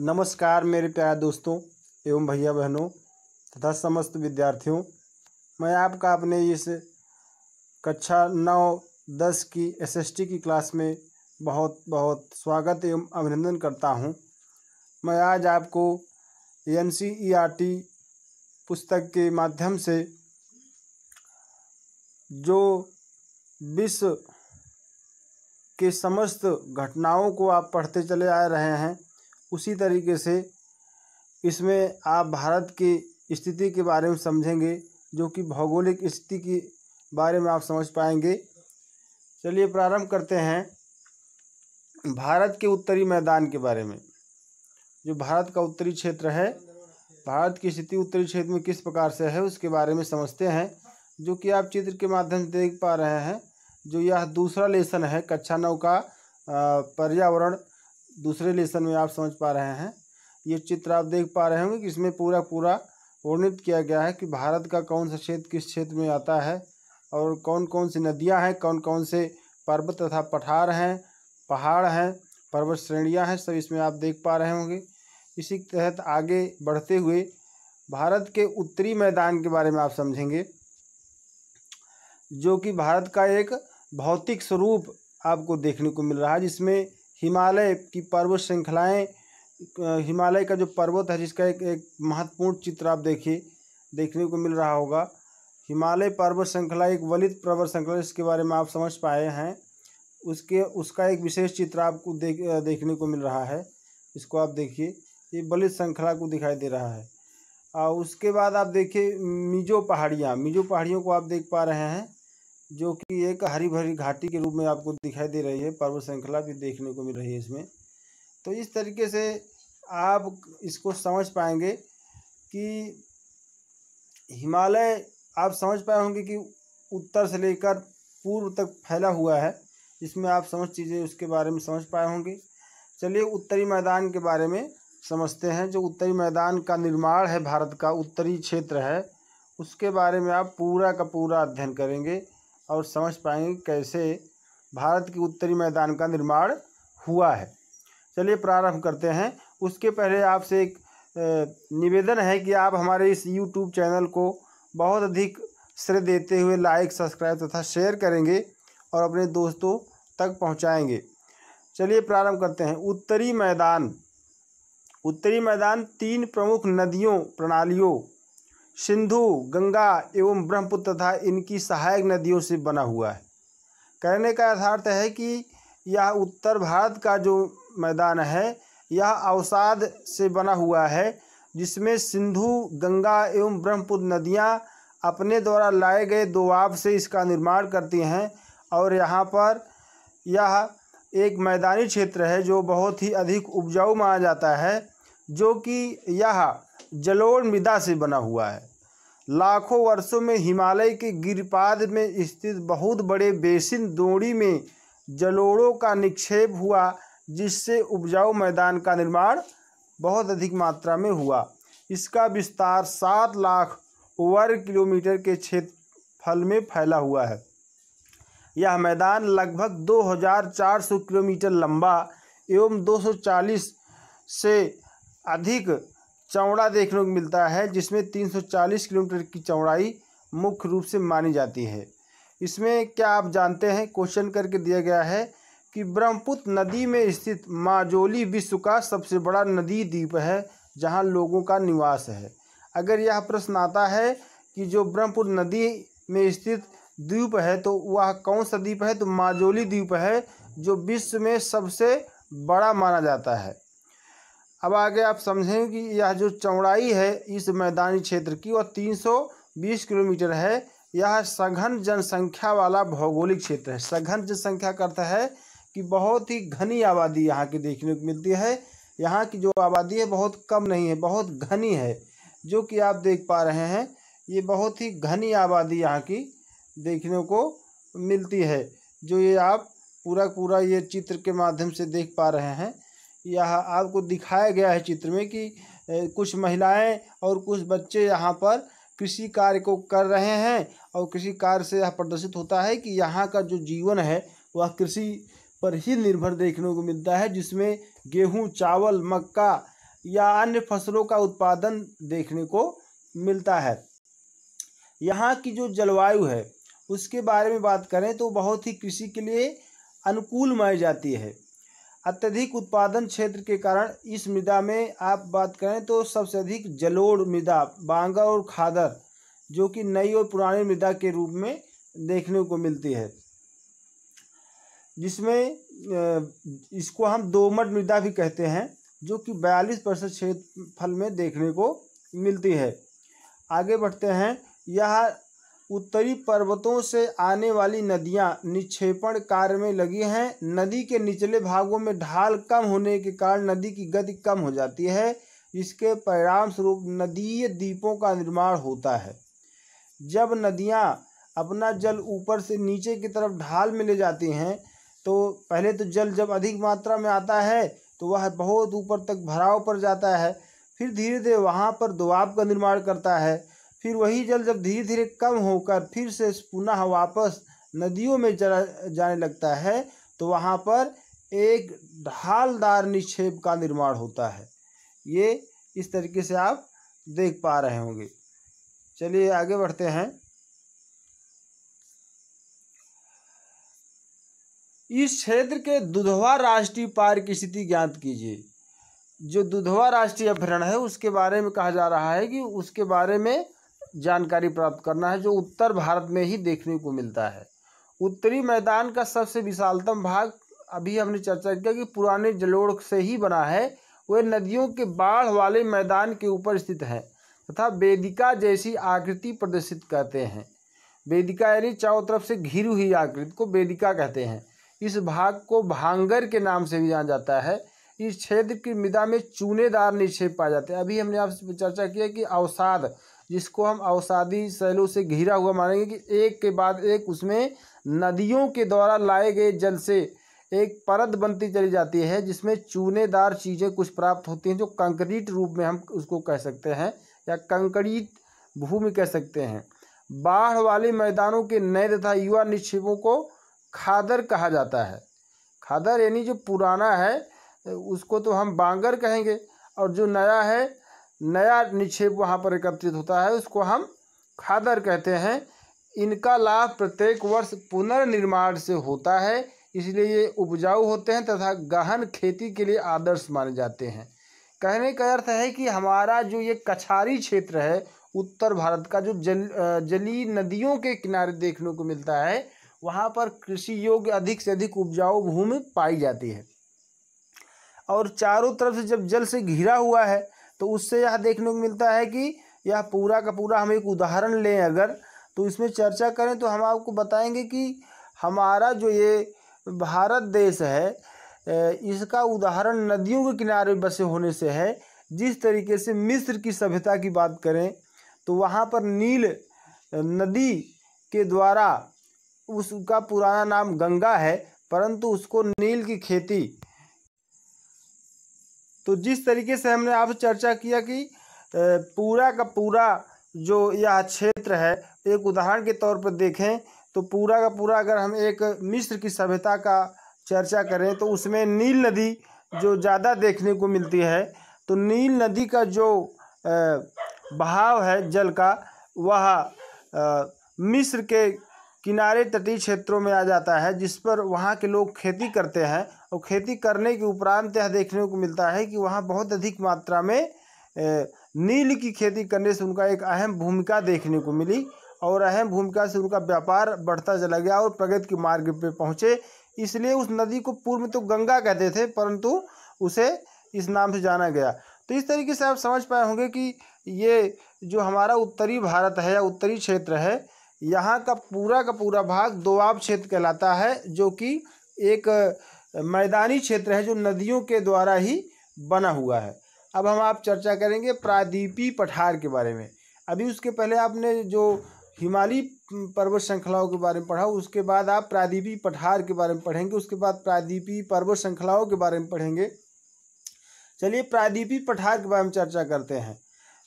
नमस्कार मेरे प्यारे दोस्तों एवं भैया बहनों तथा समस्त विद्यार्थियों मैं आपका अपने इस कक्षा नौ दस की एसएसटी की क्लास में बहुत बहुत स्वागत एवं अभिनंदन करता हूं मैं आज आपको एन e पुस्तक के माध्यम से जो विश्व के समस्त घटनाओं को आप पढ़ते चले आ रहे हैं उसी तरीके से इसमें आप भारत की स्थिति के बारे में समझेंगे जो कि भौगोलिक स्थिति के बारे में आप समझ पाएंगे चलिए प्रारंभ करते हैं भारत के उत्तरी मैदान के बारे में जो भारत का उत्तरी क्षेत्र है भारत की स्थिति उत्तरी क्षेत्र में किस प्रकार से है उसके बारे में समझते हैं जो कि आप चित्र के माध्यम से देख पा रहे हैं जो यह दूसरा लेसन है कक्षा नौ का पर्यावरण दूसरे लेसन में आप समझ पा रहे हैं ये चित्र आप देख पा रहे होंगे कि इसमें पूरा पूरा वर्णित किया गया है कि भारत का कौन सा क्षेत्र किस क्षेत्र में आता है और कौन कौन सी नदियाँ हैं कौन कौन से पर्वत तथा पठार हैं पहाड़ हैं पर्वत श्रेणियाँ हैं सब इसमें आप देख पा रहे होंगे इसी के तहत आगे बढ़ते हुए भारत के उत्तरी मैदान के बारे में आप समझेंगे जो कि भारत का एक भौतिक स्वरूप आपको देखने को मिल रहा है जिसमें हिमालय की पर्वत श्रृंखलाएँ हिमालय का जो पर्वत है जिसका एक एक महत्वपूर्ण चित्र आप देखिए देखने को मिल रहा होगा हिमालय पर्वत श्रृंखला एक वलित पर्वत श्रृंखला जिसके बारे में आप समझ पाए हैं उसके उसका एक विशेष चित्र आपको देख देखने को मिल रहा है इसको आप देखिए ये वलित श्रृंखला को दिखाई दे रहा है और उसके बाद आप देखिए मिजो पहाड़ियाँ मिजो पहाड़ियों को आप देख पा रहे हैं जो कि एक हरी भरी घाटी के रूप में आपको दिखाई दे रही है पर्वत श्रृंखला भी देखने को मिल रही है इसमें तो इस तरीके से आप इसको समझ पाएंगे कि हिमालय आप समझ पाए होंगे कि उत्तर से लेकर पूर्व तक फैला हुआ है इसमें आप समझ चीज़ें उसके बारे में समझ पाए होंगे चलिए उत्तरी मैदान के बारे में समझते हैं जो उत्तरी मैदान का निर्माण है भारत का उत्तरी क्षेत्र है उसके बारे में आप पूरा का पूरा अध्ययन करेंगे और समझ पाएंगे कैसे भारत के उत्तरी मैदान का निर्माण हुआ है चलिए प्रारंभ करते हैं उसके पहले आपसे एक निवेदन है कि आप हमारे इस यूट्यूब चैनल को बहुत अधिक श्रेय देते हुए लाइक सब्सक्राइब तथा शेयर करेंगे और अपने दोस्तों तक पहुंचाएंगे चलिए प्रारंभ करते हैं उत्तरी मैदान उत्तरी मैदान तीन प्रमुख नदियों प्रणालियों सिंधु गंगा एवं ब्रह्मपुत्र तथा इनकी सहायक नदियों से बना हुआ है कहने का यथार्थ है कि यह उत्तर भारत का जो मैदान है यह अवसाद से बना हुआ है जिसमें सिंधु गंगा एवं ब्रह्मपुत्र नदियाँ अपने द्वारा लाए गए दोआब से इसका निर्माण करती हैं और यहाँ पर यह एक मैदानी क्षेत्र है जो बहुत ही अधिक उपजाऊ माना जाता है जो कि यह जलोढ़ मृदा से बना हुआ है लाखों वर्षों में हिमालय के गिरपाद में स्थित बहुत बड़े बेसिन दोड़ी में जलोड़ों का निक्षेप हुआ जिससे उपजाऊ मैदान का निर्माण बहुत अधिक मात्रा में हुआ इसका विस्तार सात लाख वर्ग किलोमीटर के क्षेत्रफल में फैला हुआ है यह मैदान लगभग 2,400 किलोमीटर लंबा एवं 240 से अधिक चौड़ा देखने को मिलता है जिसमें 340 किलोमीटर की चौड़ाई मुख्य रूप से मानी जाती है इसमें क्या आप जानते हैं क्वेश्चन करके दिया गया है कि ब्रह्मपुत्र नदी में स्थित माजोली विश्व का सबसे बड़ा नदी द्वीप है जहाँ लोगों का निवास है अगर यह प्रश्न आता है कि जो ब्रह्मपुत्र नदी में स्थित द्वीप है तो वह कौन सा द्वीप है तो माजोली द्वीप है जो विश्व में सबसे बड़ा माना जाता है अब आगे आप समझें कि यह जो चौड़ाई है इस मैदानी क्षेत्र की वह 320 किलोमीटर है यह सघन जनसंख्या वाला भौगोलिक क्षेत्र है सघन जनसंख्या करता है कि बहुत ही घनी आबादी यहाँ की देखने को मिलती है यहाँ की जो आबादी है बहुत कम नहीं है बहुत घनी है जो कि आप देख पा रहे हैं ये बहुत ही घनी आबादी यहाँ की देखने को मिलती है जो ये आप पूरा पूरा ये चित्र के माध्यम से देख पा रहे हैं यह आपको दिखाया गया है चित्र में कि कुछ महिलाएं और कुछ बच्चे यहाँ पर कृषि कार्य को कर रहे हैं और कृषि कार्य से यह प्रदर्शित होता है कि यहाँ का जो जीवन है वह कृषि पर ही निर्भर देखने को मिलता है जिसमें गेहूँ चावल मक्का या अन्य फसलों का उत्पादन देखने को मिलता है यहाँ की जो जलवायु है उसके बारे में बात करें तो बहुत ही कृषि के लिए अनुकूल मानी जाती है अत्यधिक उत्पादन क्षेत्र के कारण इस मृदा में आप बात करें तो सबसे अधिक जलोड़ मृदा बांगा और खादर जो कि नई और पुरानी मृदा के रूप में देखने को मिलती है जिसमें इसको हम दोमट मृदा भी कहते हैं जो कि बयालीस परसेंट क्षेत्रफल में देखने को मिलती है आगे बढ़ते हैं यह उत्तरी पर्वतों से आने वाली नदियां निक्षेपण कार्य में लगी हैं नदी के निचले भागों में ढाल कम होने के कारण नदी की गति कम हो जाती है इसके परिणाम स्वरूप नदीय द्वीपों का निर्माण होता है जब नदियां अपना जल ऊपर से नीचे की तरफ ढाल में ले जाती हैं तो पहले तो जल जब अधिक मात्रा में आता है तो वह बहुत ऊपर तक भराव पर जाता है फिर धीरे धीरे वहाँ पर दबाव का निर्माण करता है फिर वही जल जब धीरे धीरे कम होकर फिर से पुनः वापस नदियों में जला जाने लगता है तो वहाँ पर एक ढालदार निक्षेप का निर्माण होता है ये इस तरीके से आप देख पा रहे होंगे चलिए आगे बढ़ते हैं इस क्षेत्र के दुधवा राष्ट्रीय पार्क की स्थिति ज्ञात कीजिए जो दुधवा राष्ट्रीय अभ्यारण्य है उसके बारे में कहा जा रहा है कि उसके बारे में जानकारी प्राप्त करना है जो उत्तर भारत में ही देखने को मिलता है उत्तरी मैदान का सबसे विशालतम भाग अभी हमने चर्चा किया कि पुराने जलोड़ से ही बना है वह नदियों के बाढ़ वाले मैदान के ऊपर स्थित है तथा वेदिका जैसी आकृति प्रदर्शित करते हैं वेदिका यानी चारों तरफ से घिरी हुई आकृति को वेदिका कहते हैं इस भाग को भांगर के नाम से भी जाना जाता है इस क्षेत्र की मृदा में चूनेदार निक्षेप पाए जाते हैं अभी हमने आपसे चर्चा किया कि अवसाद जिसको हम अवसादी शैलों से घिरा हुआ मानेंगे कि एक के बाद एक उसमें नदियों के द्वारा लाए गए जल से एक परत बनती चली जाती है जिसमें चूनेदार चीज़ें कुछ प्राप्त होती हैं जो कंक्रीट रूप में हम उसको कह सकते हैं या कंक्रीट भूमि कह सकते हैं बाढ़ वाले मैदानों के नए तथा युवा निक्षेपों को खादर कहा जाता है खादर यानी जो पुराना है उसको तो हम बांगर कहेंगे और जो नया है नया निक्षेप वहाँ पर एकत्रित होता है उसको हम खादर कहते हैं इनका लाभ प्रत्येक वर्ष पुनर्निर्माण से होता है इसलिए ये उपजाऊ होते हैं तथा गहन खेती के लिए आदर्श माने जाते हैं कहने का अर्थ है कि हमारा जो ये कछारी क्षेत्र है उत्तर भारत का जो जल जली नदियों के किनारे देखने को मिलता है वहाँ पर कृषि योग्य अधिक से अधिक उपजाऊ भूमि पाई जाती है और चारों तरफ से जब जल से घिरा हुआ है तो उससे यह देखने को मिलता है कि यह पूरा का पूरा हम एक उदाहरण लें अगर तो इसमें चर्चा करें तो हम आपको बताएंगे कि हमारा जो ये भारत देश है इसका उदाहरण नदियों के किनारे बसे होने से है जिस तरीके से मिस्र की सभ्यता की बात करें तो वहाँ पर नील नदी के द्वारा उसका पुराना नाम गंगा है परंतु उसको नील की खेती तो जिस तरीके से हमने आपसे चर्चा किया कि पूरा का पूरा जो यह क्षेत्र है तो एक उदाहरण के तौर पर देखें तो पूरा का पूरा अगर हम एक मिस्र की सभ्यता का चर्चा करें तो उसमें नील नदी जो ज़्यादा देखने को मिलती है तो नील नदी का जो बहाव है जल का वह मिस्र के किनारे तटीय क्षेत्रों में आ जाता है जिस पर वहाँ के लोग खेती करते हैं और तो खेती करने के उपरांत यह देखने को मिलता है कि वहाँ बहुत अधिक मात्रा में नील की खेती करने से उनका एक अहम भूमिका देखने को मिली और अहम भूमिका से उनका व्यापार बढ़ता चला गया और प्रगति के मार्ग पर पहुँचे इसलिए उस नदी को पूर्व में तो गंगा कहते थे परंतु उसे इस नाम से जाना गया तो इस तरीके से आप समझ पाए होंगे कि ये जो हमारा उत्तरी भारत है या उत्तरी क्षेत्र है यहाँ का पूरा का पूरा भाग दोआब क्षेत्र कहलाता है जो कि एक मैदानी क्षेत्र है जो नदियों के द्वारा ही बना हुआ है अब हम आप चर्चा करेंगे प्रादीपी पठार के बारे में अभी उसके पहले आपने जो हिमालय पर्वत श्रृंखलाओं के बारे में पढ़ा उसके बाद आप प्रादीपी पठार के बारे में पढ़ेंगे उसके बाद प्रादीपी पर्वत श्रृंखलाओं के बारे में पढ़ेंगे चलिए प्रादीपी पठार के बारे में चर्चा करते हैं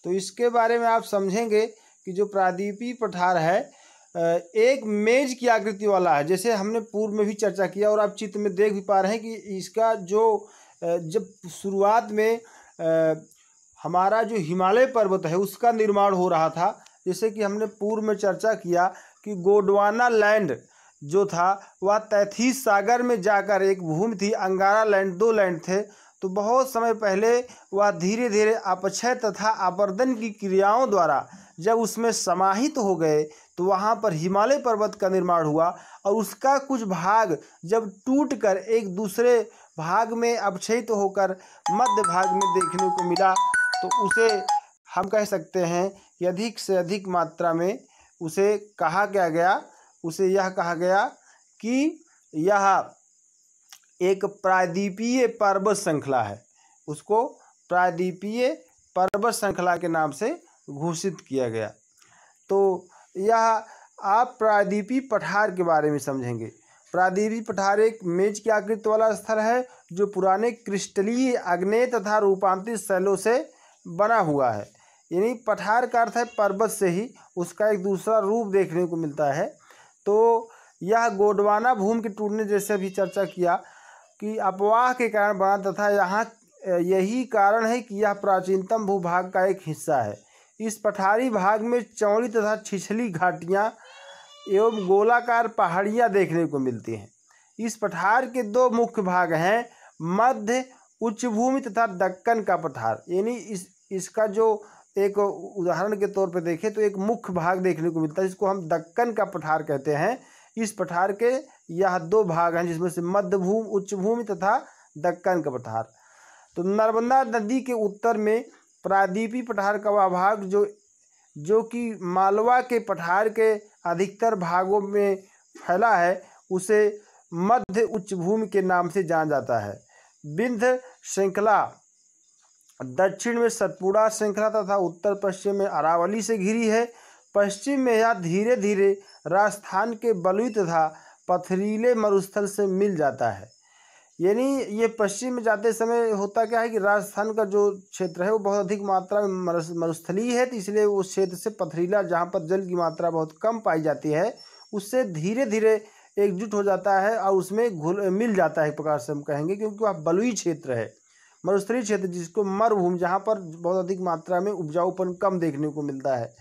तो इसके बारे में आप समझेंगे कि जो प्रादीपी पठार है एक मेज की आकृति वाला है जैसे हमने पूर्व में भी चर्चा किया और आप चित्र में देख भी पा रहे हैं कि इसका जो जब शुरुआत में हमारा जो हिमालय पर्वत है उसका निर्माण हो रहा था जैसे कि हमने पूर्व में चर्चा किया कि गोडवाना लैंड जो था वह तैथीस सागर में जाकर एक भूमि थी अंगारा लैंड दो लैंड थे तो बहुत समय पहले वह धीरे धीरे अपक्षय तथा आवर्धन की क्रियाओं द्वारा जब उसमें समाहित हो गए तो वहाँ पर हिमालय पर्वत का निर्माण हुआ और उसका कुछ भाग जब टूटकर एक दूसरे भाग में अवक्षित होकर मध्य भाग में देखने को मिला तो उसे हम कह सकते हैं कि अधिक से अधिक मात्रा में उसे कहा क्या गया उसे यह कहा गया कि यह एक प्रायद्वीपीय पर्वत श्रृंखला है उसको प्रायद्वीपीय पर्वत श्रृंखला के नाम से घोषित किया गया तो यह आप प्रादीपी पठार के बारे में समझेंगे प्रादीपी पठार एक मेज की आकृति वाला स्थल है जो पुराने क्रिस्टलीय अग्नेय तथा रूपांतरित शैलों से बना हुआ है यानी पठार का अर्थ है पर्वत से ही उसका एक दूसरा रूप देखने को मिलता है तो यह गोडवाना भूमि के टूटने जैसे भी चर्चा किया कि अपवाह के कारण बना तथा यहाँ यही कारण है कि यह प्राचीनतम भूभाग का एक हिस्सा है इस पठारी भाग में चौड़ी तथा छिछली घाटियाँ एवं गोलाकार पहाड़ियाँ देखने को मिलती हैं इस पठार के दो मुख्य भाग हैं मध्य उच्च भूमि तथा दक्कन का पठार यानी इस इसका जो एक उदाहरण के तौर पर देखें तो एक मुख्य भाग देखने को मिलता है जिसको हम दक्कन का पठार कहते हैं इस पठार के यह दो भाग हैं जिसमें से मध्य भूमि उच्च भूमि तथा दक्कन का पठार तो नर्मदा नदी के उत्तर में प्रादीपी पठार का भाग जो जो कि मालवा के पठार के अधिकतर भागों में फैला है उसे मध्य उच्च भूमि के नाम से जाना जाता है विंध्य श्रृंखला दक्षिण में सतपुड़ा श्रृंखला तथा उत्तर पश्चिम में अरावली से घिरी है पश्चिम में यह धीरे धीरे राजस्थान के बलुई तथा पथरीले मरुस्थल से मिल जाता है यानी ये पश्चिम में जाते समय होता क्या है कि राजस्थान का जो क्षेत्र है वो बहुत अधिक मात्रा में मरुस्थली है तो इसलिए उस क्षेत्र से पथरीला जहाँ पर जल की मात्रा बहुत कम पाई जाती है उससे धीरे धीरे एकजुट हो जाता है और उसमें घुल मिल जाता है एक प्रकार से हम कहेंगे क्योंकि वह बलुई क्षेत्र है मरुस्थली क्षेत्र जिसको मरुभूमि जहाँ पर बहुत अधिक मात्रा में उपजाऊपन कम देखने को मिलता है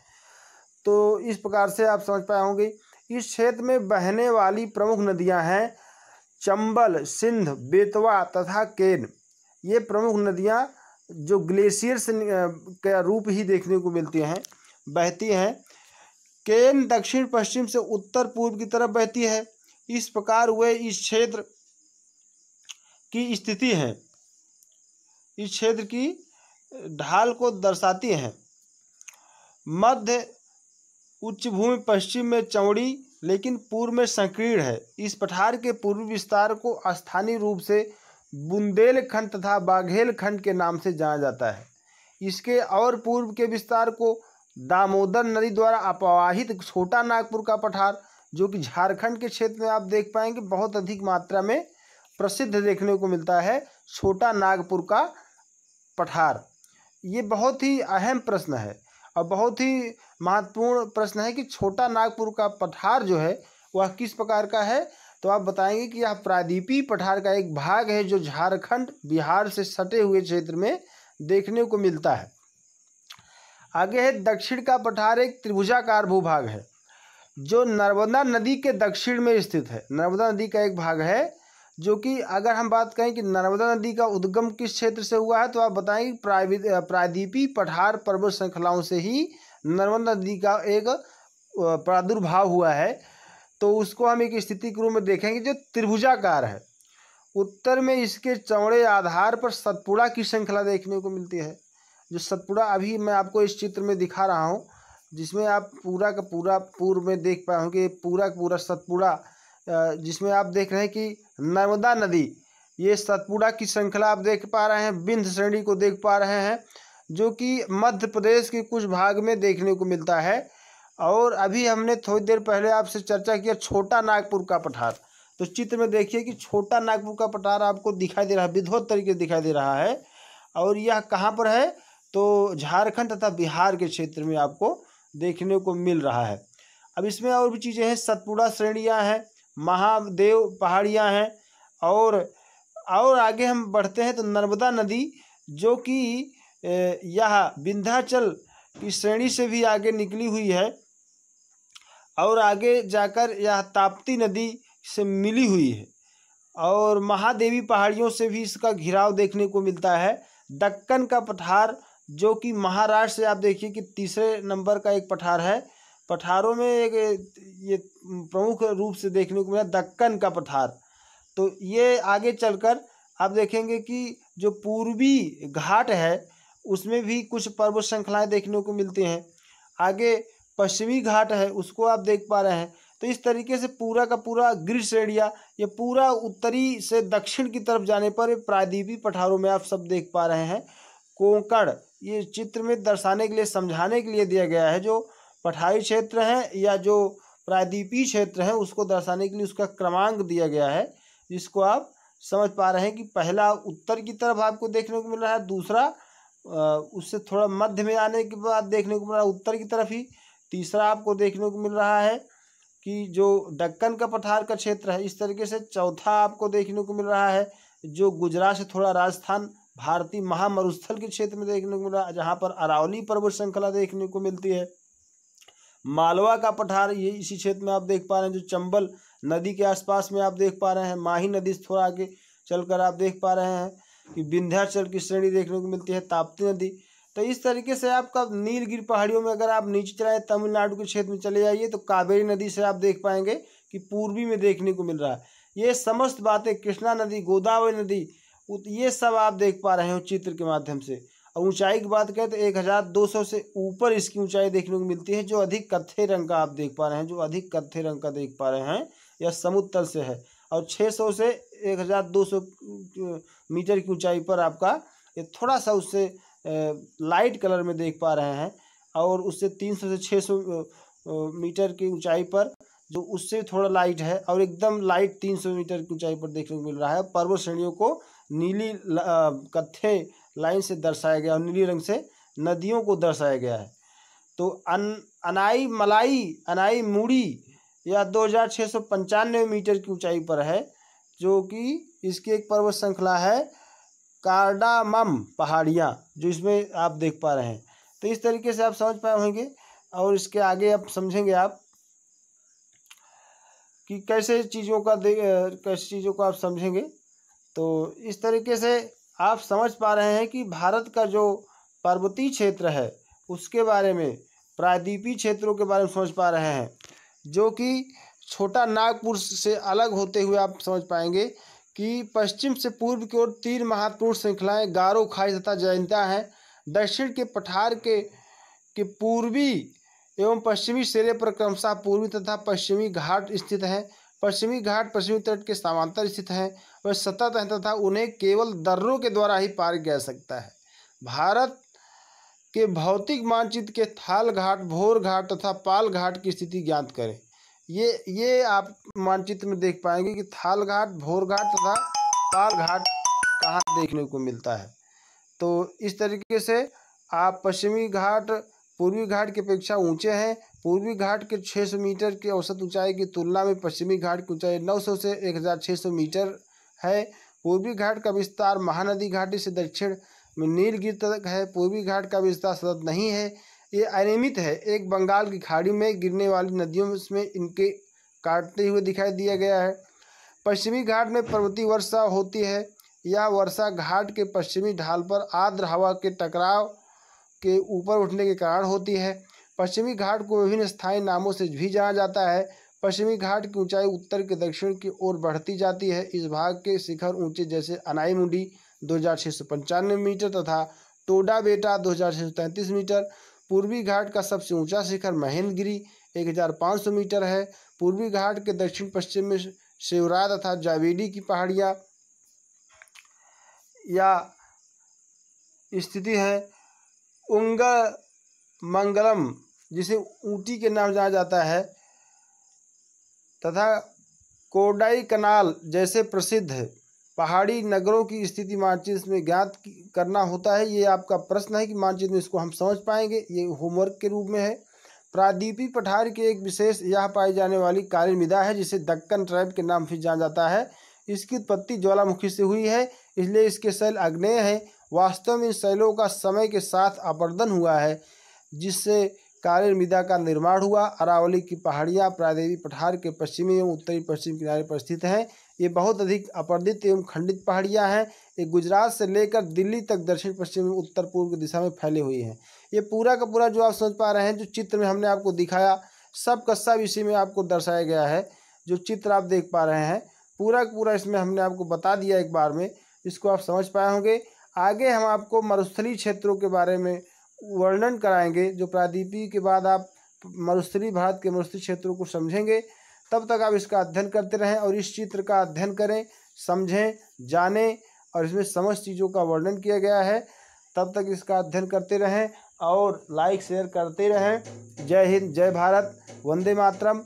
तो इस प्रकार से आप समझ पाए होंगे इस क्षेत्र में बहने वाली प्रमुख नदियाँ हैं चंबल सिंध बेतवा तथा केन ये प्रमुख नदियाँ जो ग्लेशियर्स का रूप ही देखने को मिलती हैं बहती हैं केन दक्षिण पश्चिम से उत्तर पूर्व की तरफ बहती है इस प्रकार वे इस क्षेत्र की स्थिति है इस क्षेत्र की ढाल को दर्शाती हैं मध्य उच्च भूमि पश्चिम में चौड़ी लेकिन पूर्व में संकीर्ण है इस पठार के पूर्व विस्तार को स्थानीय रूप से बुंदेलखंड तथा बाघेलखंड के नाम से जाना जाता है इसके और पूर्व के विस्तार को दामोदर नदी द्वारा अपवाहित छोटा नागपुर का पठार जो कि झारखंड के क्षेत्र में आप देख पाएंगे बहुत अधिक मात्रा में प्रसिद्ध देखने को मिलता है छोटा नागपुर का पठार ये बहुत ही अहम प्रश्न है और बहुत ही महत्वपूर्ण प्रश्न है कि छोटा नागपुर का पठार जो है वह किस प्रकार का है तो आप बताएंगे कि यह प्रादीपी पठार का एक भाग है जो झारखंड बिहार से सटे हुए क्षेत्र में देखने को मिलता है आगे है दक्षिण का पठार एक त्रिभुजाकार भूभाग है जो नर्मदा नदी के दक्षिण में स्थित है नर्मदा नदी का एक भाग है जो कि अगर हम बात करें कि नर्मदा नदी का उद्गम किस क्षेत्र से हुआ है तो आप बताएंगे प्रादीपी पठार पर्वत श्रृंखलाओं से ही नर्मदा नदी का एक प्रादुर्भाव हुआ है तो उसको हम एक स्थिति के रूप में देखेंगे जो त्रिभुजाकार है उत्तर में इसके चौड़े आधार पर सतपुड़ा की श्रृंखला देखने को मिलती है जो सतपुड़ा अभी मैं आपको इस चित्र में दिखा रहा हूँ जिसमें आप पूरा का पूरा पूर्व में देख पाए हो कि पूरा का पूरा सतपुड़ा जिसमें आप देख रहे हैं कि नर्मदा नदी ये सतपुड़ा की श्रृंखला आप देख पा रहे हैं बिंध श्रेणी को देख पा रहे हैं जो कि मध्य प्रदेश के कुछ भाग में देखने को मिलता है और अभी हमने थोड़ी देर पहले आपसे चर्चा किया छोटा नागपुर का पठार तो चित्र में देखिए कि छोटा नागपुर का पठार आपको दिखाई दे रहा है विधवत तरीके से दिखाई दे रहा है और यह कहाँ पर है तो झारखंड तथा बिहार के क्षेत्र में आपको देखने को मिल रहा है अब इसमें और भी चीज़ें हैं सतपुड़ा श्रेणियाँ हैं महादेव पहाड़ियाँ हैं और और आगे हम बढ़ते हैं तो नर्मदा नदी जो कि यह विंध्याचल की श्रेणी से भी आगे निकली हुई है और आगे जाकर यह ताप्ती नदी से मिली हुई है और महादेवी पहाड़ियों से भी इसका घिराव देखने को मिलता है दक्कन का पठार जो कि महाराष्ट्र से आप देखिए कि तीसरे नंबर का एक पठार है पठारों में एक ये प्रमुख रूप से देखने को मिला दक्कन का पठार तो ये आगे चलकर आप देखेंगे कि जो पूर्वी घाट है उसमें भी कुछ पर्वत श्रृंखलाएँ देखने को मिलती हैं आगे पश्चिमी घाट है उसको आप देख पा रहे हैं तो इस तरीके से पूरा का पूरा ग्रीष् श्रेणिया ये पूरा उत्तरी से दक्षिण की तरफ जाने पर प्रायद्वीपी पठारों में आप सब देख पा रहे हैं कोंकण ये चित्र में दर्शाने के लिए समझाने के लिए दिया गया है जो पठारी क्षेत्र है या जो प्रायद्वीपी क्षेत्र है उसको दर्शाने के लिए उसका क्रमांक दिया गया है जिसको आप समझ पा रहे हैं कि पहला उत्तर की तरफ आपको देखने को मिल रहा है दूसरा उससे थोड़ा मध्य में आने के बाद देखने को मिल रहा है उत्तर की तरफ ही तीसरा आपको देखने को मिल रहा है कि जो दक्कन का पठार का क्षेत्र है इस तरीके से चौथा आपको देखने को मिल रहा है जो गुजरात से थोड़ा राजस्थान भारतीय महामरुस्थल के क्षेत्र में देखने को मिल रहा है जहाँ पर अरावली पर्वत श्रृंखला देखने को मिलती है मालवा का पठार ये इसी क्षेत्र में आप देख पा रहे हैं जो चंबल नदी के आसपास में आप देख पा रहे हैं माही नदी से थोड़ा आगे चलकर आप देख पा रहे हैं विंध्याचल की श्रेणी देखने को मिलती है ताप्ती नदी तो इस तरीके से आपका नीलगिर पहाड़ियों में अगर आप नीचे चलाएँ तमिलनाडु के क्षेत्र में चले जाइए तो कावेरी नदी से आप देख पाएंगे कि पूर्वी में देखने को मिल रहा है ये समस्त बातें कृष्णा नदी गोदावरी नदी ये सब आप देख पा रहे हो चित्र के माध्यम से और ऊंचाई की बात करें तो एक हज़ार दो सौ से ऊपर इसकी ऊंचाई देखने को मिलती है जो अधिक कत्थे रंग का आप देख पा रहे हैं जो अधिक कत्थे रंग का देख पा रहे हैं यह समुद्र तल से है और छः सौ से एक हज़ार दो सौ मीटर की ऊंचाई पर आपका ये थोड़ा सा उससे लाइट कलर में देख पा रहे हैं और उससे तीन सौ से छः सौ मीटर की ऊंचाई पर जो उससे थोड़ा लाइट है और एकदम लाइट तीन सौ मीटर की ऊंचाई पर देखने को मिल रहा है पर्वत श्रेणियों को नीली कत्थे लाइन से दर्शाया गया और नीली रंग से नदियों को दर्शाया गया है तो अन अनाई मलाई अनाई मूड़ी यह दो हज़ार छः सौ पंचानवे मीटर की ऊंचाई पर है जो कि इसकी एक पर्वत श्रृंखला है कार्डामम पहाड़ियाँ जो इसमें आप देख पा रहे हैं तो इस तरीके से आप समझ पाए होंगे और इसके आगे आप समझेंगे आप कि कैसे चीज़ों का दे कैसे चीज़ों को आप समझेंगे तो इस तरीके से आप समझ पा रहे हैं कि भारत का जो पर्वतीय क्षेत्र है उसके बारे में प्रायद्वीपीय क्षेत्रों के बारे में समझ पा रहे हैं जो कि छोटा नागपुर से अलग होते हुए आप समझ पाएंगे कि पश्चिम से पूर्व की ओर तीन महत्वपूर्ण श्रृंखलाएँ गारो खाई तथा जयंता हैं दक्षिण के पठार के के पूर्वी एवं पश्चिमी सिरे पर क्रमशः पूर्वी तथा पश्चिमी घाट स्थित हैं पश्चिमी घाट पश्चिमी तट के समांतर स्थित हैं वह सतत हैं तथा उन्हें केवल दर्रों के द्वारा ही पार किया जा सकता है भारत के भौतिक मानचित्र के थाल घाट भोर घाट तथा पाल घाट की स्थिति ज्ञात करें ये ये आप मानचित्र में देख पाएंगे कि थाल घाट भोर घाट तथा पाल घाट कहाँ देखने को मिलता है तो इस तरीके से आप पश्चिमी घाट पूर्वी घाट की अपेक्षा ऊंचे हैं पूर्वी घाट के 600 मीटर की औसत ऊंचाई की तुलना में पश्चिमी घाट की ऊंचाई 900 से 1600 मीटर है पूर्वी घाट का विस्तार महानदी घाटी से दक्षिण में नीलगिर तक है पूर्वी घाट का विस्तार सतत नहीं है ये अनियमित है एक बंगाल की खाड़ी में गिरने वाली नदियों में इनके काटते हुए दिखाई दिया गया है पश्चिमी घाट में पर्वतीय वर्षा होती है यह वर्षा घाट के पश्चिमी ढाल पर आर्द्र हवा के टकराव के ऊपर उठने के कारण होती है पश्चिमी घाट को विभिन्न स्थायी नामों से भी जाना जाता है पश्चिमी घाट की ऊंचाई उत्तर के दक्षिण की ओर बढ़ती जाती है इस भाग के शिखर ऊंचे जैसे अनाई मुंडी दो हज़ार छः सौ पंचानवे मीटर तथा टोडा बेटा दो हज़ार छः सौ तैंतीस मीटर पूर्वी घाट का सबसे ऊंचा शिखर महेंद्रगिरी 1500 मीटर है पूर्वी घाट के दक्षिण पश्चिम में शिवराय तथा जावेडी की पहाड़ियाँ या स्थिति है उंगल मंगलम जिसे ऊटी के नाम जाना जाता है तथा कोडाई कनाल जैसे प्रसिद्ध है पहाड़ी नगरों की स्थिति मानचित्र में ज्ञात करना होता है ये आपका प्रश्न है कि मानचित्र में इसको हम समझ पाएंगे ये होमवर्क के रूप में है प्रादीपी पठार की एक विशेष यह पाई जाने वाली काली मृदा है जिसे दक्कन ट्राइब के नाम से जाना जाता है इसकी उत्पत्ति ज्वालामुखी से हुई है इसलिए इसके शैल अग्नेय है वास्तव में इन शैलों का समय के साथ अपर्दन हुआ है जिससे काली मृदा का निर्माण हुआ अरावली की पहाड़ियाँ प्रादीपी पठार के पश्चिमी एवं उत्तरी पश्चिम किनारे पर स्थित हैं ये बहुत अधिक अपर्दित एवं खंडित पहाड़ियाँ हैं ये गुजरात से लेकर दिल्ली तक दक्षिण पश्चिम उत्तर पूर्व की दिशा में फैली हुई हैं ये पूरा का पूरा जो आप समझ पा रहे हैं जो चित्र में हमने आपको दिखाया सब कस्सा भी इसी में आपको दर्शाया गया है जो चित्र आप देख पा रहे हैं पूरा का पूरा इसमें हमने आपको बता दिया एक बार में इसको आप समझ पाए होंगे आगे हम आपको मरुस्थली क्षेत्रों के बारे में वर्णन कराएंगे जो प्रादीपी के बाद आप मरुस्थली भारत के मरुस्थली क्षेत्रों को समझेंगे तब तक आप इसका अध्ययन करते रहें और इस चित्र का अध्ययन करें समझें जानें और इसमें समस्त चीज़ों का वर्णन किया गया है तब तक इसका अध्ययन करते रहें और लाइक शेयर करते रहें जय हिंद जय भारत वंदे मातरम